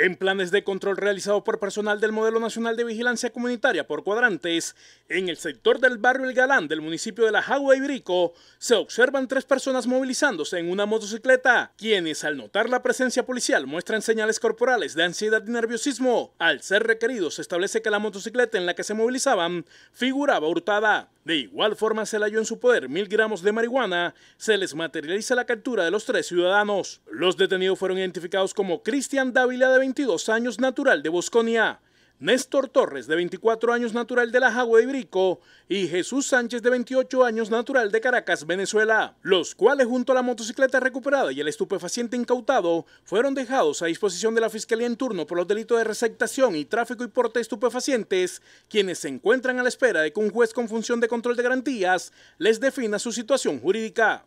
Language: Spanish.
En planes de control realizados por personal del Modelo Nacional de Vigilancia Comunitaria por cuadrantes, en el sector del barrio El Galán del municipio de La Jagua y Brico, se observan tres personas movilizándose en una motocicleta, quienes al notar la presencia policial muestran señales corporales de ansiedad y nerviosismo. Al ser requeridos, se establece que la motocicleta en la que se movilizaban figuraba hurtada. De igual forma se le halló en su poder mil gramos de marihuana, se les materializa la captura de los tres ciudadanos. Los detenidos fueron identificados como Cristian Dávila de 22 años natural de Bosconia, Néstor Torres, de 24 años, natural de La Jagua de Brico, y Jesús Sánchez, de 28 años, natural de Caracas, Venezuela, los cuales, junto a la motocicleta recuperada y el estupefaciente incautado, fueron dejados a disposición de la Fiscalía en turno por los delitos de receptación y tráfico y porte de estupefacientes, quienes se encuentran a la espera de que un juez con función de control de garantías les defina su situación jurídica.